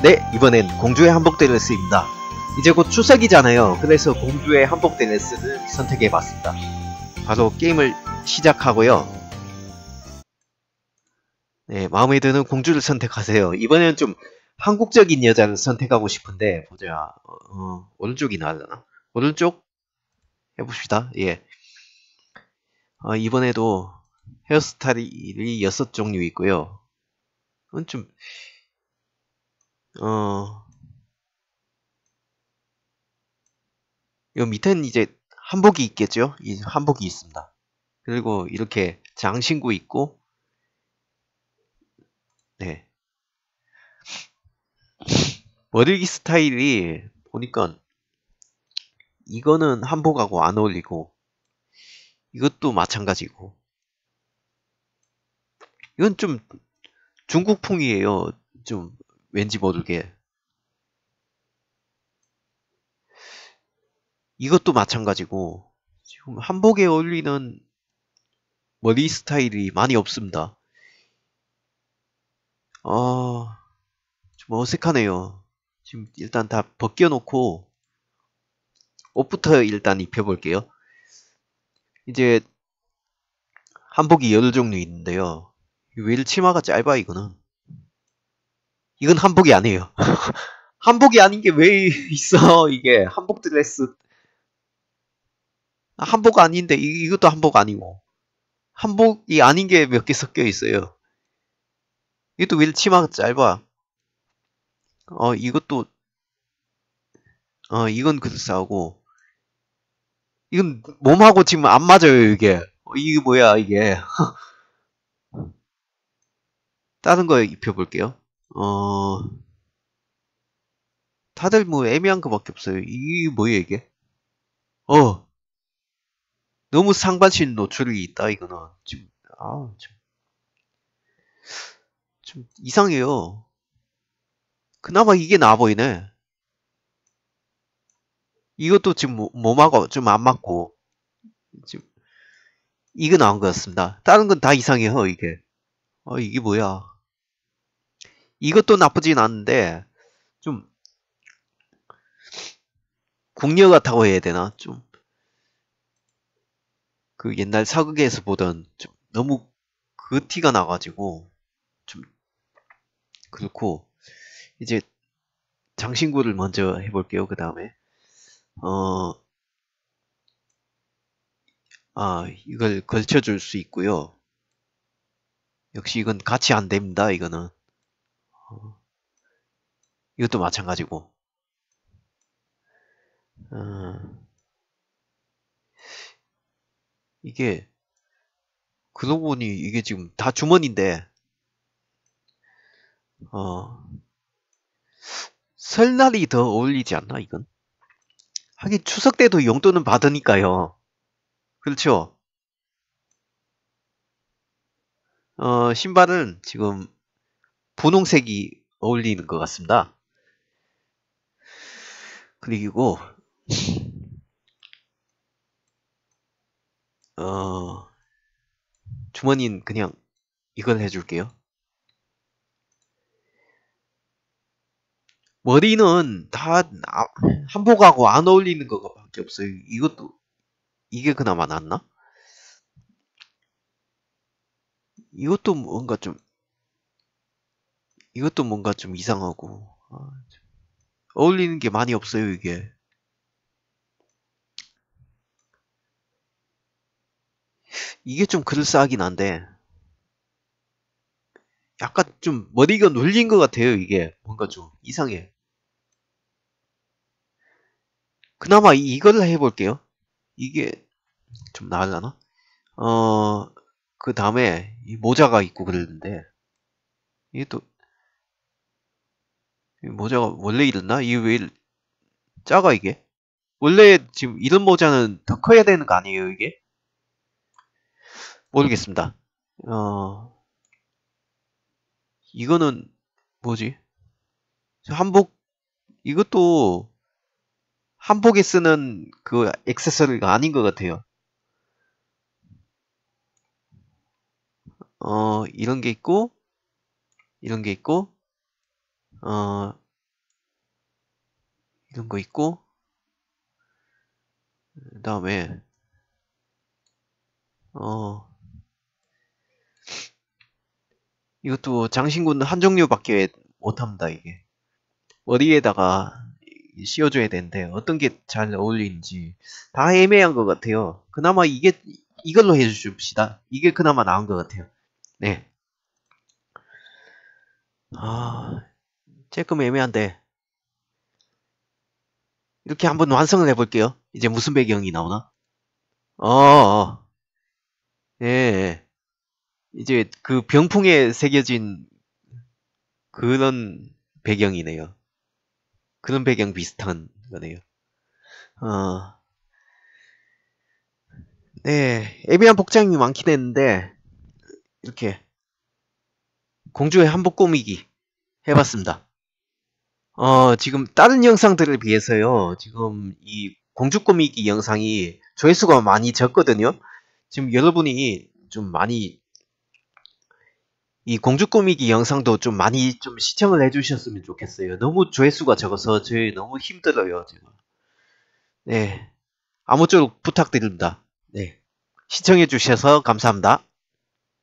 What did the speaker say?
네, 이번엔 공주의 한복 밸레스입니다 이제 곧 추석이잖아요. 그래서 공주의 한복 밸레스를 선택해봤습니다. 바로 게임을 시작하고요. 네, 마음에 드는 공주를 선택하세요. 이번엔 좀 한국적인 여자를 선택하고 싶은데 보자. 어, 어 오른쪽이 나잖나 오른쪽 해봅시다. 예. 어, 이번에도 헤어스타일이 6종류 있고요. 좀 어. 요 밑에는 이제 한복이 있겠죠? 이 한복이 있습니다. 그리고 이렇게 장신구 있고, 네. 머리기 스타일이 보니까 이거는 한복하고 안 어울리고 이것도 마찬가지고 이건 좀 중국풍이에요. 좀 왠지 모르게 이것도 마찬가지고 지금 한복에 어울리는 머리 스타일이 많이 없습니다. 아, 좀 어색하네요. 지금 일단 다 벗겨놓고 옷부터 일단 입혀볼게요. 이제 한복이 여덟 종류 있는데요. 왜 치마가 짧아 이거는? 이건 한복이 아니에요. 한복이 아닌 게 왜 있어, 이게. 한복 드레스. 아, 한복 아닌데, 이, 이것도 한복 아니고. 한복이 아닌 게 몇 개 섞여 있어요. 이것도 왜 치마가 짧아? 어, 이것도, 어, 이건 그럴싸하고. 이건 몸하고 지금 안 맞아요, 이게. 어, 이게 뭐야, 이게. 다른 거 입혀볼게요. 어, 다들 뭐 애매한 거밖에 없어요. 이게 뭐야 이게? 어, 너무 상반신 노출이 있다 이거는 지금 아 참. 좀 이상해요. 그나마 이게 나아 보이네. 이것도 지금 몸하고 좀안 맞고 지금 이거 나온 것 같습니다. 다른 건 다 이상해요 이게. 어 이게 뭐야? 이것도 나쁘진 않은데 좀궁녀 같다고 해야 되나? 좀 그 옛날 사극에서 보던 좀 너무 그 티가 나가지고 좀 그렇고 이제 장신구를 먼저 해볼게요. 그 다음에 어. 아, 이걸 걸쳐줄 수 있고요. 역시 이건 같이 안 됩니다. 이거는 어. 이것도 마찬가지고 어, 이게 그러고 보니 이게 지금 다 주머니인데 어, 설날이 더 어울리지 않나 이건? 하긴 추석 때도 용돈은 받으니까요. 그렇죠? 어, 신발은 지금 분홍색이 어울리는 것 같습니다. 그리고 어 주머니는 그냥 이걸 해줄게요. 머리는 다 한복하고 안 어울리는 것밖에 없어요. 이것도 이게 그나마 낫나? 이것도 뭔가 좀 이것도 뭔가 좀 이상하고 아, 어울리는 게 많이 없어요 이게 이게 좀 그럴싸하긴 한데 약간 좀 머리가 눌린 것 같아요 이게 뭔가 좀 이상해 그나마 이걸 해볼게요 이게 좀 나을라나? 어그 다음에 모자가 있고 그랬는데 이게 또 모자가 원래 이랬나? 이게 왜 작아 이게? 원래 지금 이런 모자는 더 커야 되는 거 아니에요 이게? 모르겠습니다. 어 이거는 뭐지? 한복 이것도 한복에 쓰는 그 액세서리가 아닌 것 같아요. 어 이런 게 있고 이런 게 있고 어, 이런 거 있고, 그 다음에, 어, 이것도 장신구는 한 종류밖에 못합니다, 이게. 어디에다가 씌워줘야 되는데, 어떤 게 잘 어울리는지 다 애매한 것 같아요. 그나마 이게, 이걸로 해주십시다. 이게 그나마 나은 것 같아요. 네. 아, 쬐끔 애매한데 이렇게 한번 완성을 해볼게요. 이제 무슨 배경이 나오나? 어, 어. 예, 예. 이제 그 병풍에 새겨진 그런 배경이네요. 그런 배경 비슷한 거네요. 어, 네. 애매한 복장이 많긴 했는데, 이렇게. 공주의 한복 꾸미기 해봤습니다. 어, 지금 다른 영상들에 비해서요. 지금 이 공주 꾸미기 영상이 조회수가 많이 적거든요. 지금 여러분이 좀 많이 이 공주 꾸미기 영상도 좀 많이 좀 시청을 해주셨으면 좋겠어요. 너무 조회수가 적어서 저희 너무 힘들어요. 지금. 네. 아무쪼록 부탁드립니다. 네. 시청해주셔서 감사합니다.